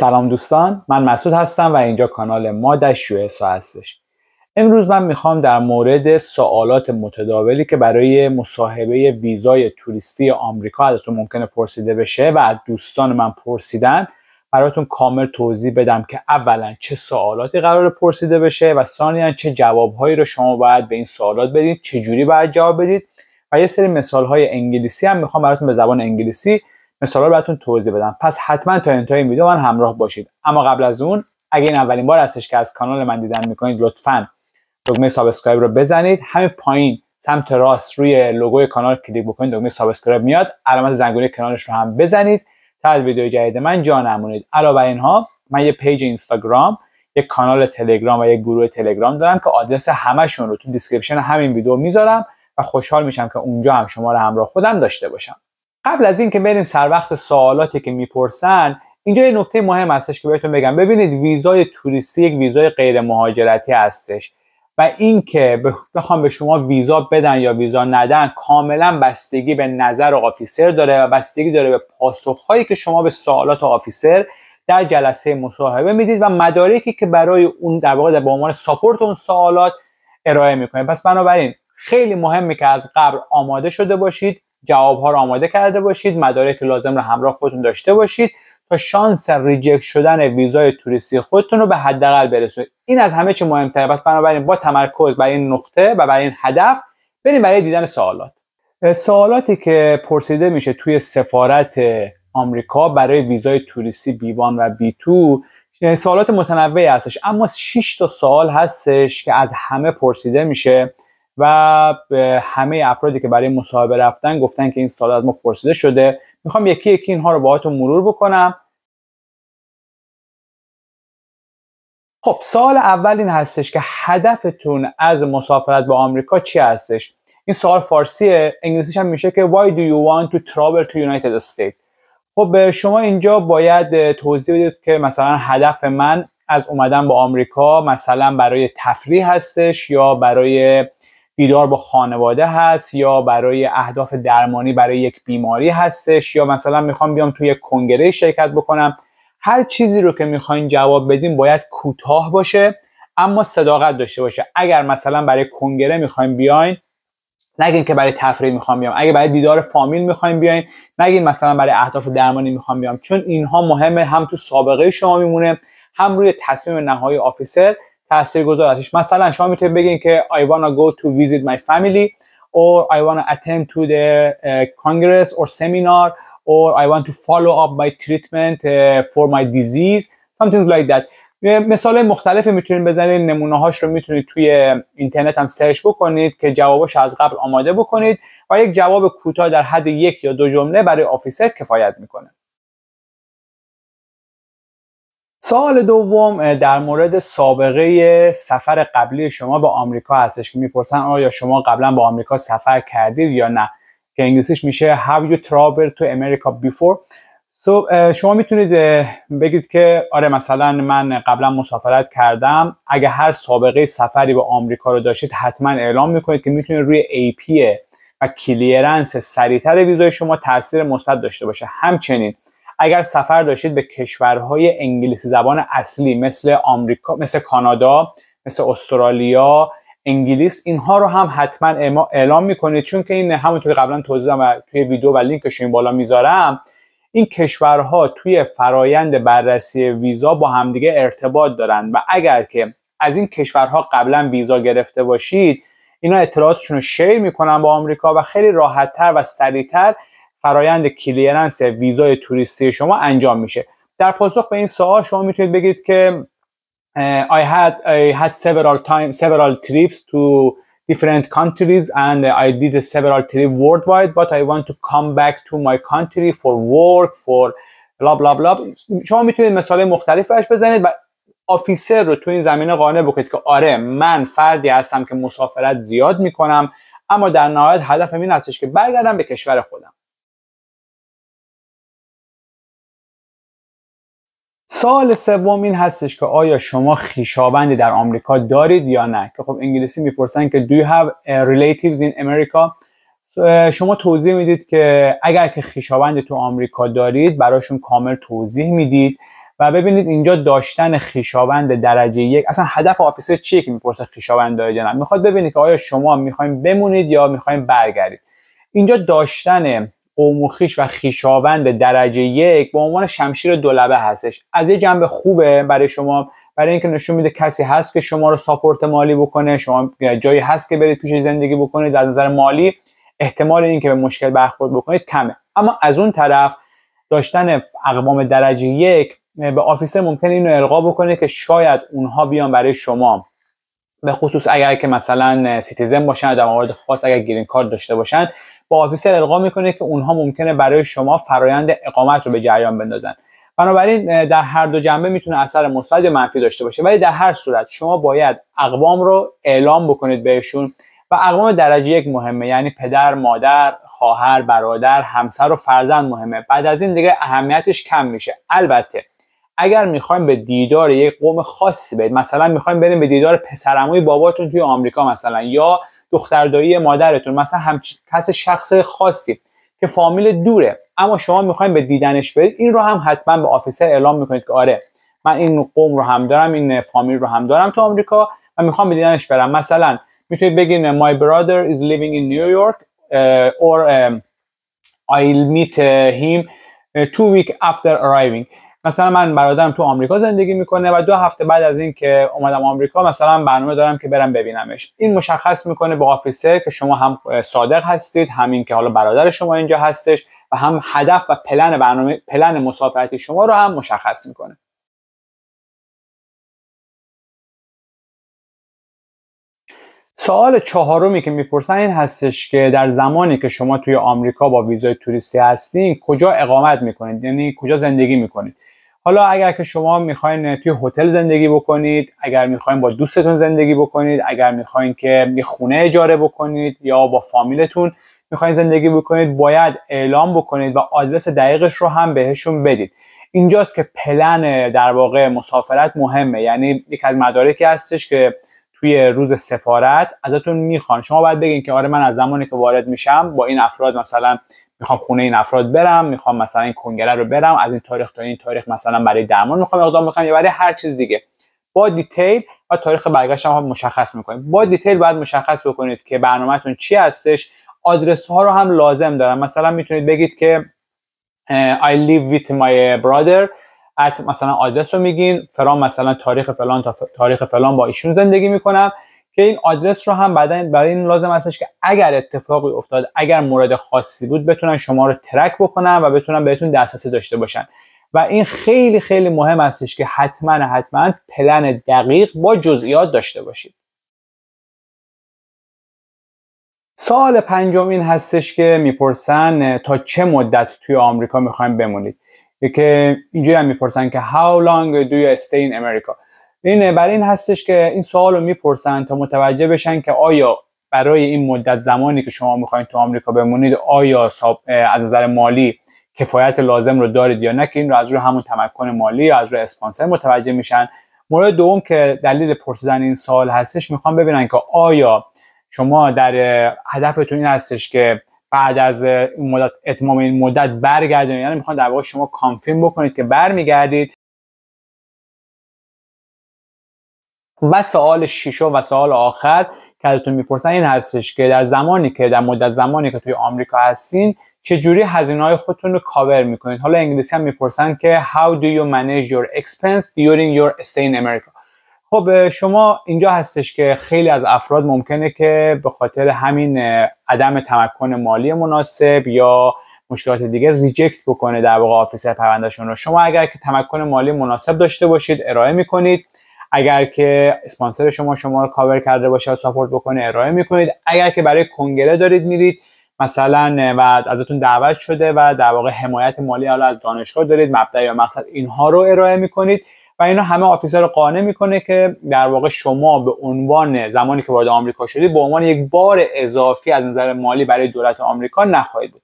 سلام دوستان من مسعود هستم و اینجا کانال ما در هستش امروز من میخوام در مورد سوالات متداولی که برای مصاحبه ویزای توریستی آمریکا ازتون ممکنه پرسیده بشه و از دوستان من پرسیدن براتون کامل توضیح بدم که اولا چه سوالاتی قرار پرسیده بشه و ثانیا چه جوابهایی رو شما باید به این سوالات بدید چه جوری باید جواب بدید و یه سری مثال های انگلیسی هم میخوام براتون به زبان انگلیسی مثال رو براتون توضیح بدم پس حتما تا انتهای این ویدیو من همراه باشید اما قبل از اون اگه این اولین بار هستش که از کانال من دیدن میکنید لطفا دکمه سابسکرایب رو بزنید همین پایین سمت راست روی لوگوی کانال کلیک بکنید دکمه سابسکرایب میاد علامت زنگوله کانالش رو هم بزنید تا از ویدیو جدید من جا نمونید علاوه بر اینها من یه پیج اینستاگرام یه کانال تلگرام و یک گروه تلگرام دارم که آدرس همشون رو تو دیسکریپشن همین ویدیو میذارم و خوشحال میشم که اونجا هم شما رو همراه خودم داشته باشم قبل از اینکه بریم سر وقت سوالاتی که میپرسن اینجا یه نکته مهم هستش که بهتون بگم ببینید ویزای توریستی یک ویزای غیر مهاجرتی هستش و اینکه بخوام به شما ویزا بدن یا ویزا ندن کاملا بستگی به نظر آفیسر داره و بستگی داره به پاسخهایی که شما به سوالات آفیسر در جلسه مصاحبه میدید و مدارکی که برای اون در واقع به عنوان ساپورت اون سوالات ارائه میکنه. پس بنابراین خیلی مهمه که از قبل آماده شده باشید جواب ها رو آماده کرده باشید مدارک لازم رو همراه خودتون داشته باشید تا شانس ریجکت شدن ویزای توریستی خودتون رو به حداقل برسونید این از همه چی مهمتره پس بنابراین با تمرکز بر این نقطه و برای این هدف بریم برای دیدن سوالات سوالاتی که پرسیده میشه توی سفارت آمریکا برای ویزای توریستی بیوان و بی تو سوالات متنوعی هستش اما 6 تا سوال هستش که از همه پرسیده میشه و به همه افرادی که برای مصاحبه رفتن گفتن که این سال از ما پرسیده شده میخوام یکی یکی اینها رو باهاتون مرور بکنم خب سال اول این هستش که هدفتون از مسافرت به آمریکا چی هستش این سال فارسیه انگلیسیش هم میشه که why do you want to travel to United States خب شما اینجا باید توضیح بدید که مثلا هدف من از اومدن به آمریکا مثلا برای تفریح هستش یا برای دیدار با خانواده هست یا برای اهداف درمانی برای یک بیماری هستش یا مثلا میخوام بیام توی کنگره شرکت بکنم هر چیزی رو که میخواین جواب بدیم باید کوتاه باشه اما صداقت داشته باشه اگر مثلا برای کنگره میخوایم بیاین نگین که برای تفریح میخوام بیام اگه برای دیدار فامیل میخوایم بیاین نگین مثلا برای اهداف درمانی میخوام بیام چون اینها مهمه هم تو سابقه شما میمونه هم روی تصمیم نهایی آفیسر تاثیرگذار هستش مثلا شما میتونید بگین که I wanna go to visit my family or I wanna attend to the uh, congress or seminar or I want to follow up my treatment uh, for my disease something like that مثال مختلف میتونید بزنید نمونه هاش رو میتونید توی اینترنت هم سرچ بکنید که جوابش از قبل آماده بکنید و یک جواب کوتاه در حد یک یا دو جمله برای آفیسر کفایت میکنه سال دوم در مورد سابقه سفر قبلی شما به آمریکا هستش که میپرسن آیا شما قبلا به آمریکا سفر کردید یا نه که انگلیسیش میشه Have you traveled to America before شما میتونید بگید که آره مثلا من قبلا مسافرت کردم اگه هر سابقه سفری به آمریکا رو داشتید حتما اعلام میکنید که میتونید روی AP و کلیرنس سریعتر ویزای شما تاثیر مثبت داشته باشه همچنین اگر سفر داشتید به کشورهای انگلیسی زبان اصلی مثل آمریکا مثل کانادا مثل استرالیا انگلیس اینها رو هم حتما اعلام میکنید چون که این همونطور قبلا توضیح دادم توی ویدیو و لینکش این بالا میذارم این کشورها توی فرایند بررسی ویزا با همدیگه ارتباط دارن و اگر که از این کشورها قبلا ویزا گرفته باشید اینا اطلاعاتشون رو شیر میکنن با آمریکا و خیلی راحتتر و سریعتر فرایند کلیرنس ویزای توریستی شما انجام میشه در پاسخ به این سوال شما میتونید بگید که I had I had several time several trips to different countries and I did several trips worldwide but I want to come back to my country for work for blah blah blah. شما میتونید مثال مختلف بزنید و آفیسر رو تو این زمینه قانع بکنید که آره من فردی هستم که مسافرت زیاد میکنم اما در نهایت هدفم این هستش که برگردم به کشور خودم سال سوم این هستش که آیا شما خیشابندی در آمریکا دارید یا نه که خب انگلیسی میپرسن که دو you have uh, relatives in America uh, شما توضیح میدید که اگر که خیشابندی تو آمریکا دارید براشون کامل توضیح میدید و ببینید اینجا داشتن خیشابند درجه یک اصلا هدف آفیسر چیه که میپرسه خیشاوند دارید یا نه میخواد ببینید که آیا شما میخوایم بمونید یا میخوایم برگردید اینجا داشتن قوموخیش و خیشاوند درجه یک به عنوان شمشیر دولبه هستش از یه جنبه خوبه برای شما برای اینکه نشون میده کسی هست که شما رو ساپورت مالی بکنه شما جایی هست که برید پیش زندگی بکنید از نظر مالی احتمال اینکه به مشکل برخورد بکنید کمه اما از اون طرف داشتن اقوام درجه یک به آفیسر ممکن اینو القا بکنه که شاید اونها بیان برای شما به خصوص اگر که مثلا سیتیزن باشن در مورد خاص اگر گرین کارت داشته باشن آفیسر القا میکنه که اونها ممکنه برای شما فرایند اقامت رو به جریان بندازن بنابراین در هر دو جنبه میتونه اثر مثبت یا منفی داشته باشه ولی در هر صورت شما باید اقوام رو اعلام بکنید بهشون و اقوام درجه یک مهمه یعنی پدر مادر خواهر برادر همسر و فرزند مهمه بعد از این دیگه اهمیتش کم میشه البته اگر میخوایم به دیدار یک قوم خاصی برید مثلا میخوایم بریم به دیدار پسرموی باباتون توی آمریکا مثلا یا دختردایی مادرتون مثلا هم کس شخص خاصی که فامیل دوره اما شما میخواین به دیدنش برید این رو هم حتما به آفیسر اعلام میکنید که آره من این قوم رو هم دارم این فامیل رو هم دارم تو آمریکا و میخوام به دیدنش برم مثلا میتونید بگین my brother is living in New York uh, or میت I'll meet him two after arriving مثلا من برادرم تو آمریکا زندگی میکنه و دو هفته بعد از اینکه اومدم آمریکا مثلا برنامه دارم که برم ببینمش این مشخص میکنه به آفیسر که شما هم صادق هستید همین که حالا برادر شما اینجا هستش و هم هدف و پلن برنامه پلن مسافرتی شما رو هم مشخص میکنه سوال چهارمی که میپرسن این هستش که در زمانی که شما توی آمریکا با ویزای توریستی هستین کجا اقامت میکنید یعنی کجا زندگی میکنید حالا اگر که شما میخواین توی هتل زندگی بکنید اگر میخواین با دوستتون زندگی بکنید اگر میخواین که یه خونه اجاره بکنید یا با فامیلتون میخواین زندگی بکنید باید اعلام بکنید و آدرس دقیقش رو هم بهشون بدید اینجاست که پلن در واقع مسافرت مهمه یعنی یک از مدارکی هستش که توی روز سفارت ازتون میخوان شما باید بگین که آره من از زمانی که وارد میشم با این افراد مثلا میخوام خونه این افراد برم میخوام مثلا این کنگره رو برم از این تاریخ تا این تاریخ مثلا برای درمان میخوام اقدام بکنم یا برای هر چیز دیگه با دیتیل و تاریخ برگشت هم مشخص میکنید با دیتیل باید مشخص بکنید که برنامهتون چی هستش آدرس ها رو هم لازم دارم مثلا میتونید بگید که I live with my brother مثلا آدرس رو میگین فرام مثلا تاریخ فلان تا تاریخ فلان با ایشون زندگی میکنم که این آدرس رو هم بعدا برای این لازم هستش که اگر اتفاقی افتاد اگر مورد خاصی بود بتونن شما رو ترک بکنن و بتونن بهتون دسترسی داشته باشن و این خیلی خیلی مهم هستش که حتما حتما پلن دقیق با جزئیات داشته باشید سال پنجم این هستش که میپرسن تا چه مدت توی آمریکا میخوایم بمونید که اینجوری هم میپرسن که how long do you stay in America این برای این هستش که این سوال رو میپرسن تا متوجه بشن که آیا برای این مدت زمانی که شما میخواین تو آمریکا بمونید آیا از نظر مالی کفایت لازم رو دارید یا نه که این رو از روی همون تمکن مالی یا از روی اسپانسر متوجه میشن مورد دوم که دلیل پرسیدن این سال هستش میخوام ببینن که آیا شما در هدفتون این هستش که بعد از این مدت اتمام این مدت برگردونید یعنی میخوان در واقع شما کانفیم بکنید که برمیگردید و سوال شیشو و سوال آخر که ازتون میپرسن این هستش که در زمانی که در مدت زمانی که توی آمریکا هستین چه جوری هزینه های خودتون رو کاور میکنید حالا انگلیسی هم میپرسن که how do you manage your expense during your stay in America خب شما اینجا هستش که خیلی از افراد ممکنه که به خاطر همین عدم تمکن مالی مناسب یا مشکلات دیگه ریجکت بکنه در واقع آفیسر پروندهشون رو شما اگر که تمکن مالی مناسب داشته باشید ارائه میکنید اگر که اسپانسر شما شما رو کاور کرده باشه و ساپورت بکنه ارائه میکنید اگر که برای کنگره دارید میرید مثلا و ازتون دعوت شده و در واقع حمایت مالی حالا از دانشگاه دارید مبدا یا مقصد اینها رو ارائه میکنید و اینا همه آفیسر رو قانع میکنه که در واقع شما به عنوان زمانی که وارد آمریکا شدید به عنوان یک بار اضافی از نظر مالی برای دولت آمریکا نخواهید بود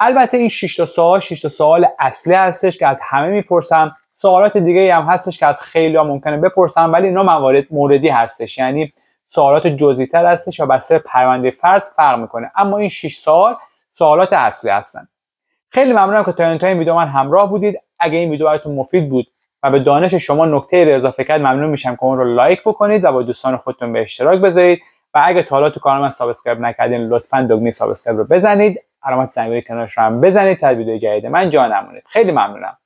البته این 6 تا سوال 6 تا سوال اصلی هستش که از همه میپرسم سوالات دیگه هم هستش که از خیلی ها ممکنه بپرسم ولی اینا موارد موردی هستش یعنی سوالات جزئی تر هستش و بسته پرونده فرد فرق میکنه اما این 6 سال سوالات اصلی هستن خیلی ممنونم که تا انتهای ویدیو من همراه بودید اگه این ویدیو براتون مفید بود و به دانش شما نکته رو اضافه کرد ممنون میشم که اون رو لایک بکنید و با دوستان خودتون به اشتراک بذارید و اگه تا حالا تو کانال من سابسکرایب نکردین لطفا دگمه سابسکرایب رو بزنید علامت زنگوله کنارش رو هم بزنید تا ویدیو جدید من جا نمونید خیلی ممنونم